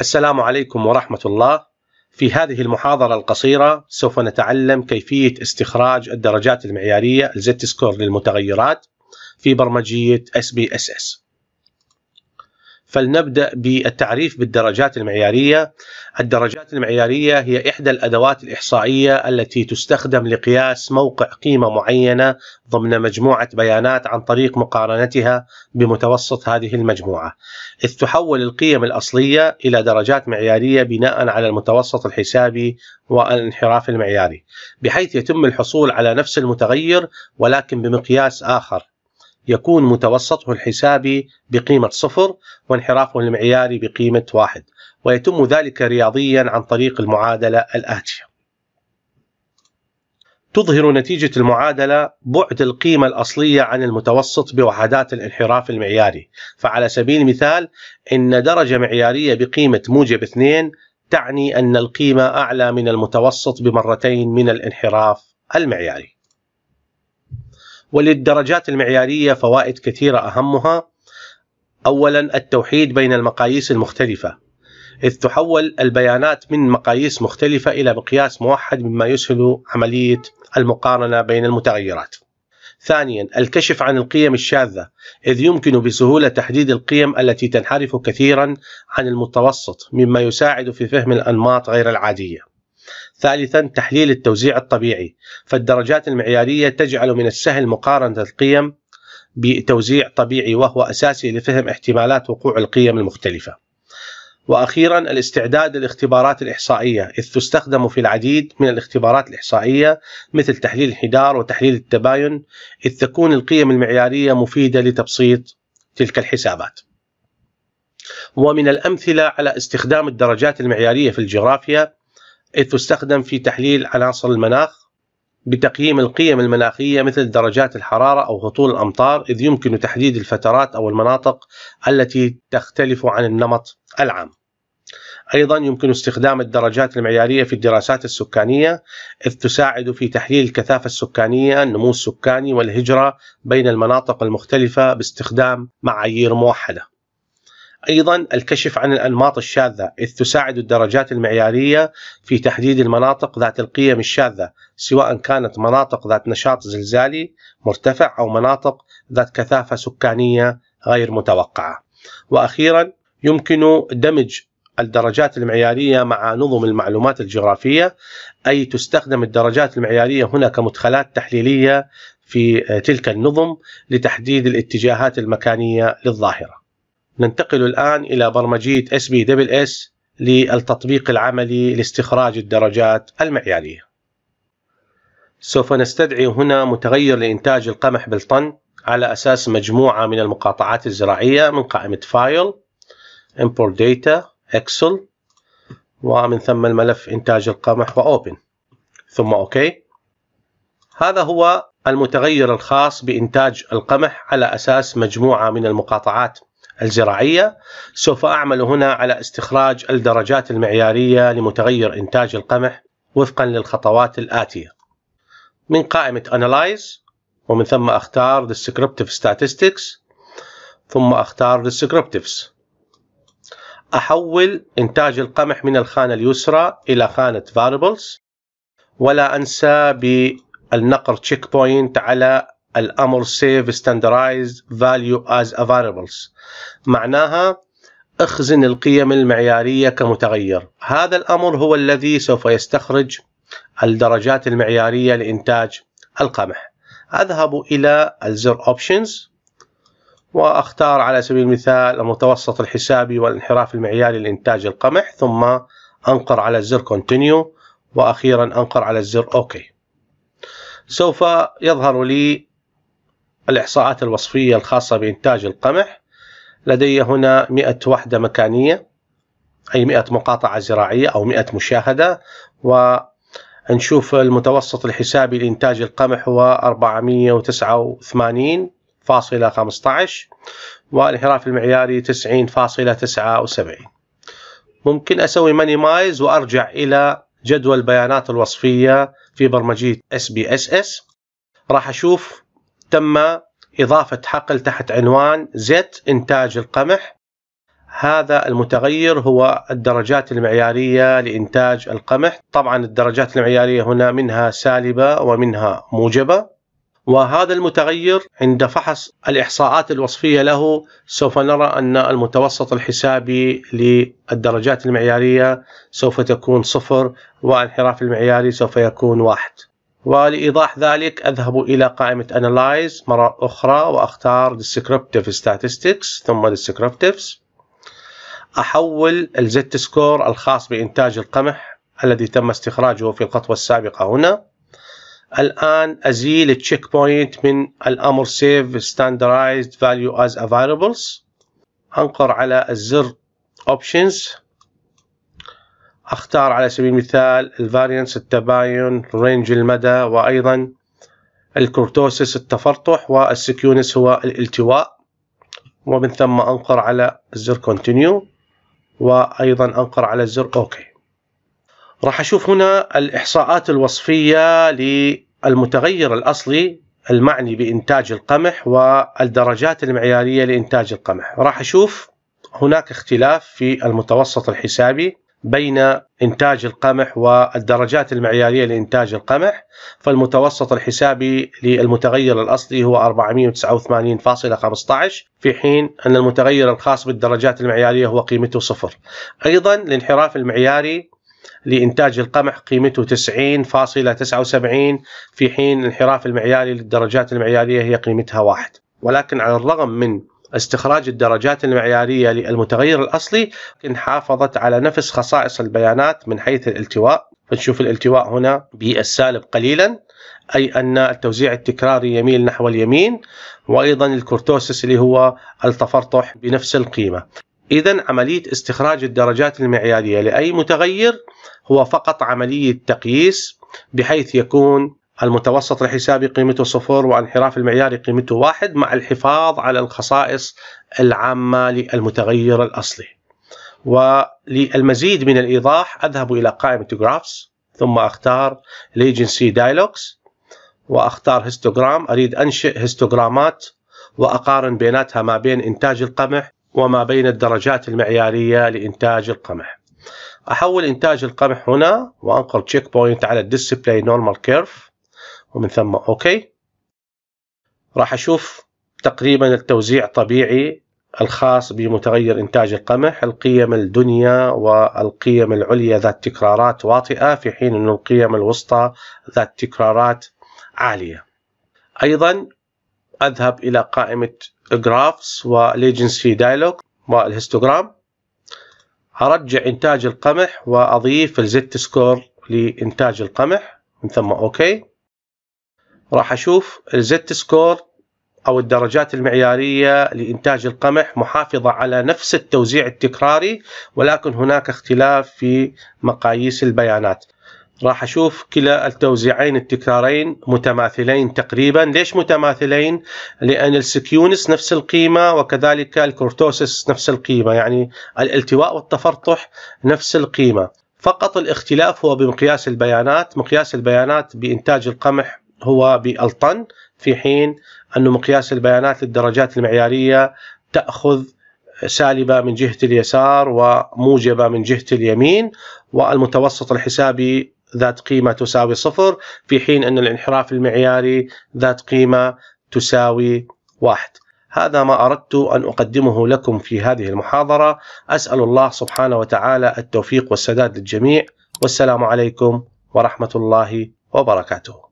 السلام عليكم ورحمة الله في هذه المحاضرة القصيرة سوف نتعلم كيفية استخراج الدرجات المعيارية z سكور للمتغيرات في برمجية SPSS فلنبدأ بالتعريف بالدرجات المعيارية الدرجات المعيارية هي إحدى الأدوات الإحصائية التي تستخدم لقياس موقع قيمة معينة ضمن مجموعة بيانات عن طريق مقارنتها بمتوسط هذه المجموعة إذ تحول القيم الأصلية إلى درجات معيارية بناء على المتوسط الحسابي والانحراف المعياري بحيث يتم الحصول على نفس المتغير ولكن بمقياس آخر يكون متوسطه الحسابي بقيمة صفر وانحرافه المعياري بقيمة واحد ويتم ذلك رياضيا عن طريق المعادلة الآتية تظهر نتيجة المعادلة بعد القيمة الأصلية عن المتوسط بوحدات الانحراف المعياري فعلى سبيل المثال إن درجة معيارية بقيمة موجب 2 تعني أن القيمة أعلى من المتوسط بمرتين من الانحراف المعياري وللدرجات المعيارية فوائد كثيرة أهمها أولا التوحيد بين المقاييس المختلفة إذ تحول البيانات من مقاييس مختلفة إلى مقياس موحد مما يسهل عملية المقارنة بين المتغيرات ثانيا الكشف عن القيم الشاذة إذ يمكن بسهولة تحديد القيم التي تنحرف كثيرا عن المتوسط مما يساعد في فهم الأنماط غير العادية ثالثا تحليل التوزيع الطبيعي فالدرجات المعيارية تجعل من السهل مقارنة القيم بتوزيع طبيعي وهو أساسي لفهم احتمالات وقوع القيم المختلفة وأخيرا الاستعداد للاختبارات الإحصائية إذ تستخدم في العديد من الاختبارات الإحصائية مثل تحليل الانحدار وتحليل التباين إذ تكون القيم المعيارية مفيدة لتبسيط تلك الحسابات ومن الأمثلة على استخدام الدرجات المعيارية في الجغرافيا إذ تستخدم في تحليل عناصر المناخ بتقييم القيم المناخية مثل درجات الحرارة أو هطول الأمطار إذ يمكن تحديد الفترات أو المناطق التي تختلف عن النمط العام أيضا يمكن استخدام الدرجات المعيارية في الدراسات السكانية إذ تساعد في تحليل الكثافة السكانية النمو السكاني والهجرة بين المناطق المختلفة باستخدام معايير موحدة أيضا الكشف عن الأنماط الشاذة إذ تساعد الدرجات المعيارية في تحديد المناطق ذات القيم الشاذة سواء كانت مناطق ذات نشاط زلزالي مرتفع أو مناطق ذات كثافة سكانية غير متوقعة وأخيرا يمكن دمج الدرجات المعيارية مع نظم المعلومات الجغرافية أي تستخدم الدرجات المعيارية هنا كمدخلات تحليلية في تلك النظم لتحديد الاتجاهات المكانية للظاهرة ننتقل الآن إلى برمجية SPSS للتطبيق العملي لاستخراج الدرجات المعيارية سوف نستدعي هنا متغير لإنتاج القمح بالطن على أساس مجموعة من المقاطعات الزراعية من قائمة فايل import data excel ومن ثم الملف إنتاج القمح وأوبن ثم أوكي هذا هو المتغير الخاص بإنتاج القمح على أساس مجموعة من المقاطعات الزراعية سوف أعمل هنا على استخراج الدرجات المعيارية لمتغير إنتاج القمح وفقا للخطوات الآتية من قائمة Analyze ومن ثم أختار Descriptive Statistics ثم أختار Descriptives أحول إنتاج القمح من الخانة اليسرى إلى خانة Variables ولا أنسى بالنقر Checkpoint على الامر سيف ستاندرايز فاليو از افاريبلز معناها اخزن القيم المعياريه كمتغير هذا الامر هو الذي سوف يستخرج الدرجات المعياريه لانتاج القمح اذهب الى الزر اوبشنز واختار على سبيل المثال المتوسط الحسابي والانحراف المعياري لانتاج القمح ثم انقر على الزر كونتينيو واخيرا انقر على الزر اوكي سوف يظهر لي الإحصاءات الوصفية الخاصة بإنتاج القمح لدي هنا 100 وحدة مكانية أي 100 مقاطعة زراعية أو 100 مشاهدة ونشوف المتوسط الحسابي لإنتاج القمح هو 489.15 والانحراف المعياري 90.79 ممكن أسوي مانيمايز وأرجع إلى جدول البيانات الوصفية في برمجية SPSS راح أشوف تم إضافة حقل تحت عنوان زيت إنتاج القمح هذا المتغير هو الدرجات المعيارية لإنتاج القمح طبعا الدرجات المعيارية هنا منها سالبة ومنها موجبة وهذا المتغير عند فحص الإحصاءات الوصفية له سوف نرى أن المتوسط الحسابي للدرجات المعيارية سوف تكون صفر وانحراف المعياري سوف يكون واحد ولإيضاح ذلك أذهب إلى قائمة Analyze مرة أخرى وأختار Descriptive Statistics ثم Descriptives أحول الزت سكور الخاص بإنتاج القمح الذي تم استخراجه في الخطوة السابقة هنا الآن أزيل التشيك بوينت من الأمر Save Standardized Value as Available أنقر على الزر Options اختار على سبيل المثال الفارينس التباين رينج المدى وايضا الكورتوسس التفرطح والسكيونس هو الالتواء ومن ثم انقر على الزر كونتينيو وايضا انقر على الزر اوكي راح اشوف هنا الاحصاءات الوصفيه للمتغير الاصلي المعني بانتاج القمح والدرجات المعياريه لانتاج القمح راح اشوف هناك اختلاف في المتوسط الحسابي بين إنتاج القمح والدرجات المعيارية لإنتاج القمح فالمتوسط الحسابي للمتغير الأصلي هو 489.15 في حين أن المتغير الخاص بالدرجات المعيارية هو قيمته صفر أيضا الانحراف المعياري لإنتاج القمح قيمته 90.79 في حين الانحراف المعياري للدرجات المعيارية هي قيمتها واحد ولكن على الرغم من استخراج الدرجات المعيارية للمتغير الأصلي إن حافظت على نفس خصائص البيانات من حيث الالتواء فنشوف الالتواء هنا بالسالب قليلا أي أن التوزيع التكراري يميل نحو اليمين وأيضا الكورتوسس اللي هو التفرطح بنفس القيمة إذا عملية استخراج الدرجات المعيارية لأي متغير هو فقط عملية تقييس بحيث يكون المتوسط الحسابي قيمته صفر وانحراف المعياري قيمته واحد مع الحفاظ على الخصائص العامة للمتغير الأصلي وللمزيد من الإيضاح أذهب إلى قائمة جرافس ثم أختار ليجنسي دايلوكس وأختار هيستوغرام أريد أنشئ هيستوغرامات وأقارن بيناتها ما بين إنتاج القمح وما بين الدرجات المعيارية لإنتاج القمح أحول إنتاج القمح هنا وأنقر تشيك بوينت على الديسبلاي نورمال كيرف ومن ثم اوكي راح اشوف تقريبا التوزيع طبيعي الخاص بمتغير إنتاج القمح القيم الدنيا والقيم العليا ذات تكرارات واطئة في حين أن القيم الوسطى ذات تكرارات عالية أيضا أذهب إلى قائمة جرافس وليجنسي دايلوج والهيستوغرام أرجع إنتاج القمح وأضيف الزيت سكور لإنتاج القمح من ثم أوكي راح اشوف الزت سكور او الدرجات المعياريه لانتاج القمح محافظه على نفس التوزيع التكراري ولكن هناك اختلاف في مقاييس البيانات راح اشوف كلا التوزيعين التكرارين متماثلين تقريبا ليش متماثلين لان السكيونس نفس القيمه وكذلك الكورتوسس نفس القيمه يعني الالتواء والتفرطح نفس القيمه فقط الاختلاف هو بمقياس البيانات مقياس البيانات بانتاج القمح هو بالطن في حين أن مقياس البيانات للدرجات المعيارية تأخذ سالبة من جهة اليسار وموجبة من جهة اليمين والمتوسط الحسابي ذات قيمة تساوي صفر في حين أن الانحراف المعياري ذات قيمة تساوي واحد هذا ما أردت أن أقدمه لكم في هذه المحاضرة أسأل الله سبحانه وتعالى التوفيق والسداد للجميع والسلام عليكم ورحمة الله وبركاته